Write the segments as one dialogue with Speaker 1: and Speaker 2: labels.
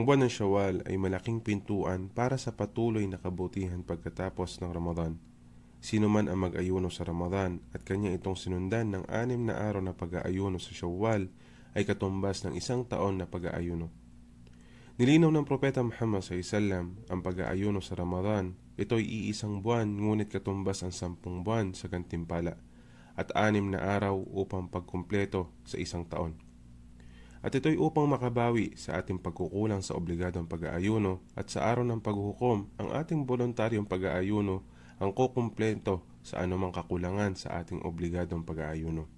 Speaker 1: Ang buwan ng Shawwal ay malaking pintuan para sa patuloy na kabutihan pagkatapos ng Ramadan. Sino man ang mag-ayuno sa Ramadan at kanya itong sinundan ng anim na araw na pag-aayuno sa Shawwal ay katumbas ng isang taon na pag-aayuno. Nilinaw ng Propeta Muhammad sa Isalam ang pag-aayuno sa Ramadan. Ito'y iisang buwan ngunit katumbas ang sampung buwan sa gantimpala at anim na araw upang pagkumpleto sa isang taon at ito'y upang makabawi sa ating pagkukulang sa obligadong pag-aayuno at sa araw ng paghukom ang ating voluntaryong pag-aayuno ang kukumpleto sa anumang kakulangan sa ating obligadong pag-aayuno.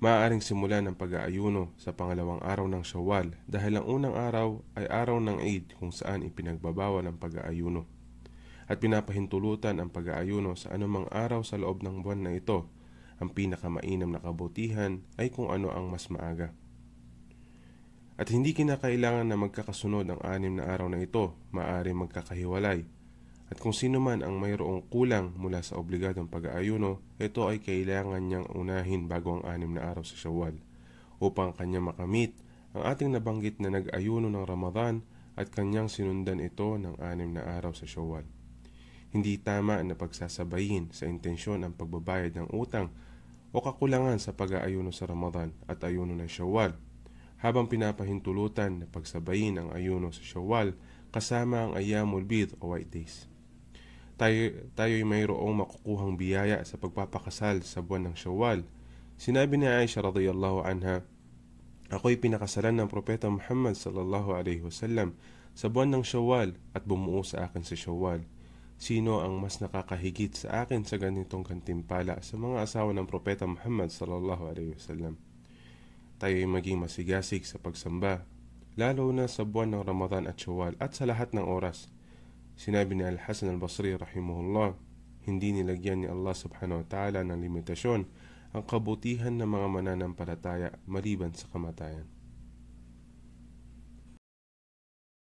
Speaker 1: Maaaring simulan ang pag-aayuno sa pangalawang araw ng Shawwal dahil ang unang araw ay araw ng Eid kung saan ipinagbabawal ang pag-aayuno at pinapahintulutan ang pag-aayuno sa anumang araw sa loob ng buwan na ito, ang pinakamainam na kabutihan ay kung ano ang mas maaga at hindi kinakailangan na magkakasunod ang anim na araw na ito, maaari magkakahiwalay. At kung sino man ang mayroong kulang mula sa obligadong pag-aayuno, ito ay kailangan niyang unahin bago ang anim na araw sa Shawwal upang kanya makamit ang ating nabanggit na nag-ayuno ng Ramadan at kanyang sinundan ito ng anim na araw sa Shawwal. Hindi tama na pagsasabayin sa intensyon ang pagbabayad ng utang o kakulangan sa pag-aayuno sa Ramadan at ayuno ng Shawwal habang pinapahintulutan na pagsabayin ang ayuno sa Shawwal kasama ang Ayyamul Bidh o White Days. Tayo, tayo'y mayroong makukuhang biyaya sa pagpapakasal sa buwan ng Shawwal. Sinabi ni Aisha radhiyallahu anha, Ako'y pinakasalan ng Propeta Muhammad sallallahu alaihi wasallam sa buwan ng Shawwal at bumuo sa akin sa Shawwal. Sino ang mas nakakahigit sa akin sa ganitong kantimpala sa mga asawa ng Propeta Muhammad sallallahu alaihi wasallam? tayo ay maging masigasig sa pagsamba, lalo na sa buwan ng Ramadan at Shawwal at sa lahat ng oras. Sinabi ni Al-Hasan al-Basri rahimahullah, hindi nilagyan ni Allah subhanahu wa ta'ala ng limitasyon ang kabutihan ng mga mananampalataya maliban sa kamatayan.